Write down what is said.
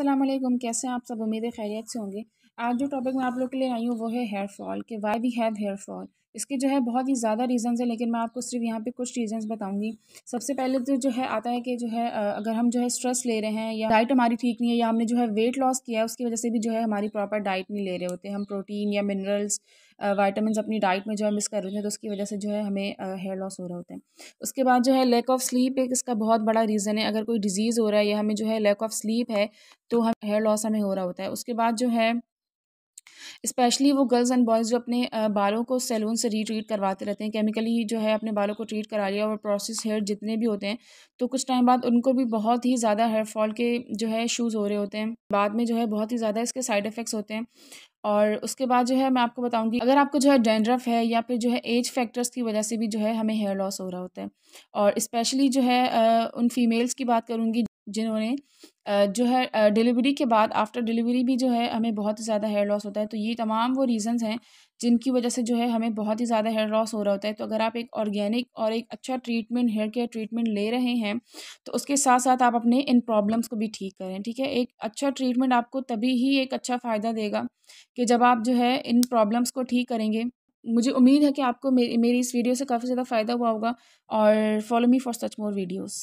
अल्लाम कैसे हैं आप सब उम्मीद खैरियत से होंगे आज जो टॉपिक मैं आप लोग के लिए आई हूँ वो है हेयर फॉल कि why we have hair fall इसके जो है बहुत ही ज़्यादा रीज़न्स हैं लेकिन मैं आपको सिर्फ यहाँ पे कुछ रीज़न्स बताऊँगी सबसे पहले तो जो है आता है कि जो है अगर हम जो है स्ट्रेस ले रहे हैं या डाइट हमारी ठीक नहीं है या हमने जो है वेट लॉस किया है उसकी वजह से भी जो है हमारी प्रॉपर डाइट नहीं ले रहे होते हम प्रोटीन या मिनरल्स वाइटामिन अपनी डाइट में जो है मिस कर रहे हैं तो उसकी वजह से जो है हमें हेयर लॉस हो रहा होता है उसके बाद जो है लैक ऑफ स्लीप एक इसका बहुत बड़ा रीज़न है अगर कोई डिजीज़ हो रहा है या हमें जो है लैक ऑफ स्लीप है तो हम हेयर लॉस हमें हो रहा होता है उसके बाद जो है स्पेशली वो गर्ल्स एंड बॉयज़ जो अपने बालों को सैलून से रीट्रीट करवाते रहते हैं केमिकली जो है अपने बालों को ट्रीट करा लिया और प्रोसेस हेयर जितने भी होते हैं तो कुछ टाइम बाद उनको भी बहुत ही ज़्यादा हेयर फॉल के जो है इशूज़ हो रहे होते हैं बाद में जो है बहुत ही ज़्यादा इसके साइड इफ़ेक्ट्स होते हैं और उसके बाद जो है मैं आपको बताऊंगी अगर आपको जो है डेंड्रफ है या फिर जो है एज फैक्टर्स की वजह से भी जो है हमें हेयर लॉस हो रहा होता है और स्पेशली जो है उन फीमेल्स की बात करूँगी जिन्होंने जो है डिलीवरी के बाद आफ्टर डिलीवरी भी जो है हमें बहुत ही ज़्यादा हेयर लॉस होता है तो ये तमाम वो रीज़न्स हैं जिनकी वजह से जो है हमें बहुत ही ज़्यादा हेयर लॉस हो रहा होता है तो अगर आप एक ऑर्गेनिक और एक अच्छा ट्रीटमेंट हेयर केयर ट्रीटमेंट ले रहे हैं तो उसके साथ साथ आप अपने इन प्रॉब्लम्स को भी ठीक करें ठीक है एक अच्छा ट्रीटमेंट आपको तभी ही एक अच्छा फ़ायदा देगा कि जब आप जो है इन प्रॉब्लम्स को ठीक करेंगे मुझे उम्मीद है कि आपको मेरी इस वीडियो से काफ़ी ज़्यादा फ़ायदा हुआ होगा और follow me for such more videos